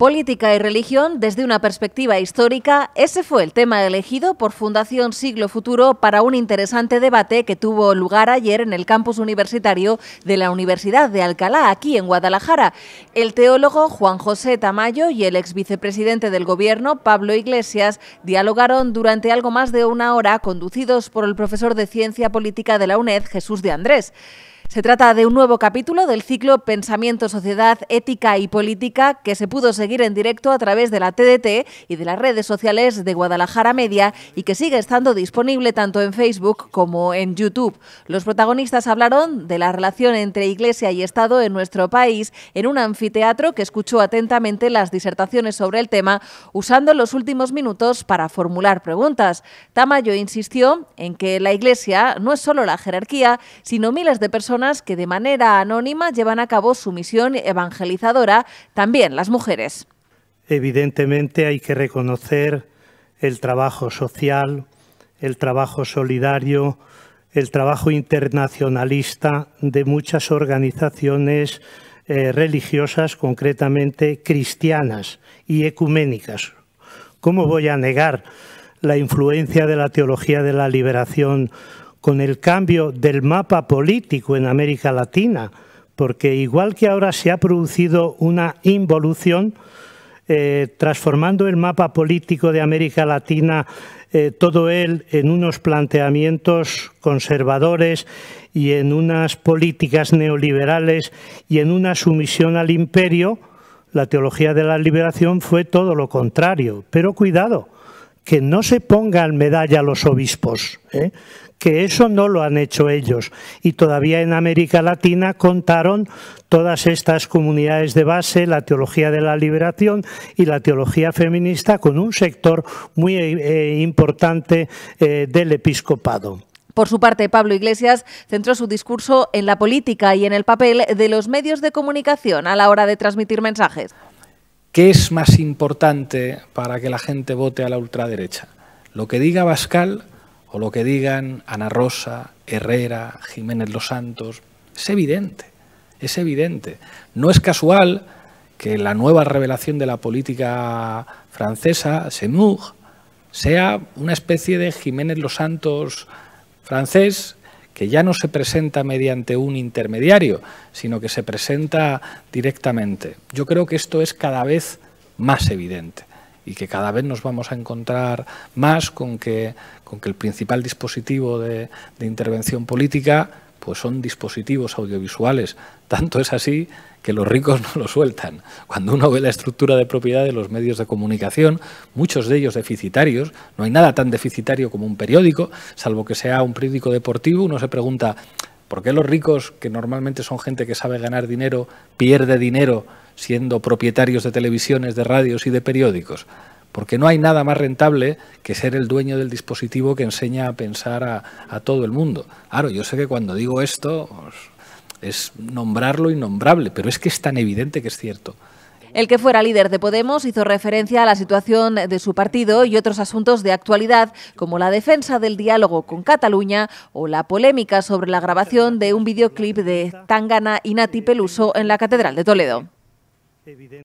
Política y religión desde una perspectiva histórica, ese fue el tema elegido por Fundación Siglo Futuro para un interesante debate que tuvo lugar ayer en el campus universitario de la Universidad de Alcalá, aquí en Guadalajara. El teólogo Juan José Tamayo y el ex vicepresidente del Gobierno, Pablo Iglesias, dialogaron durante algo más de una hora, conducidos por el profesor de Ciencia Política de la UNED, Jesús de Andrés. Se trata de un nuevo capítulo del ciclo Pensamiento, Sociedad, Ética y Política que se pudo seguir en directo a través de la TDT y de las redes sociales de Guadalajara Media y que sigue estando disponible tanto en Facebook como en YouTube. Los protagonistas hablaron de la relación entre Iglesia y Estado en nuestro país en un anfiteatro que escuchó atentamente las disertaciones sobre el tema, usando los últimos minutos para formular preguntas. Tamayo insistió en que la Iglesia no es solo la jerarquía, sino miles de personas que de manera anónima llevan a cabo su misión evangelizadora, también las mujeres. Evidentemente hay que reconocer el trabajo social, el trabajo solidario, el trabajo internacionalista de muchas organizaciones eh, religiosas, concretamente cristianas y ecuménicas. ¿Cómo voy a negar la influencia de la teología de la liberación con el cambio del mapa político en América Latina, porque igual que ahora se ha producido una involución, eh, transformando el mapa político de América Latina, eh, todo él en unos planteamientos conservadores y en unas políticas neoliberales y en una sumisión al imperio, la teología de la liberación fue todo lo contrario. Pero cuidado, que no se pongan medalla a los obispos, ¿eh? que eso no lo han hecho ellos. Y todavía en América Latina contaron todas estas comunidades de base, la teología de la liberación y la teología feminista con un sector muy eh, eh, importante eh, del episcopado. Por su parte, Pablo Iglesias centró su discurso en la política y en el papel de los medios de comunicación a la hora de transmitir mensajes. ¿Qué es más importante para que la gente vote a la ultraderecha? ¿Lo que diga Bascal o lo que digan Ana Rosa, Herrera, Jiménez Los Santos, es evidente, es evidente. No es casual que la nueva revelación de la política francesa, Semur, sea una especie de Jiménez Los Santos francés que ya no se presenta mediante un intermediario, sino que se presenta directamente. Yo creo que esto es cada vez más evidente y que cada vez nos vamos a encontrar más con que, con que el principal dispositivo de, intervención política pues son dispositivos audiovisuales. Tanto es así que los ricos no lo sueltan. Cuando uno ve la estructura de propiedad de los medios de comunicación, muchos de ellos deficitarios, no hay nada tan deficitario como un periódico, salvo que sea un periódico deportivo, uno se pregunta, ¿Por qué los ricos, que normalmente son gente que sabe ganar dinero, pierde dinero siendo propietarios de televisiones, de radios y de periódicos? Porque no hay nada más rentable que ser el dueño del dispositivo que enseña a pensar a, todo el mundo. Claro, yo sé que cuando digo esto pues, es nombrarlo innombrable, pero es que es tan evidente que es cierto. El que fuera líder de Podemos hizo referencia a la situación de su partido y otros asuntos de actualidad, como la defensa del diálogo con Cataluña o la polémica sobre la grabación de un videoclip de Tangana y Nati Peluso en la Catedral de Toledo.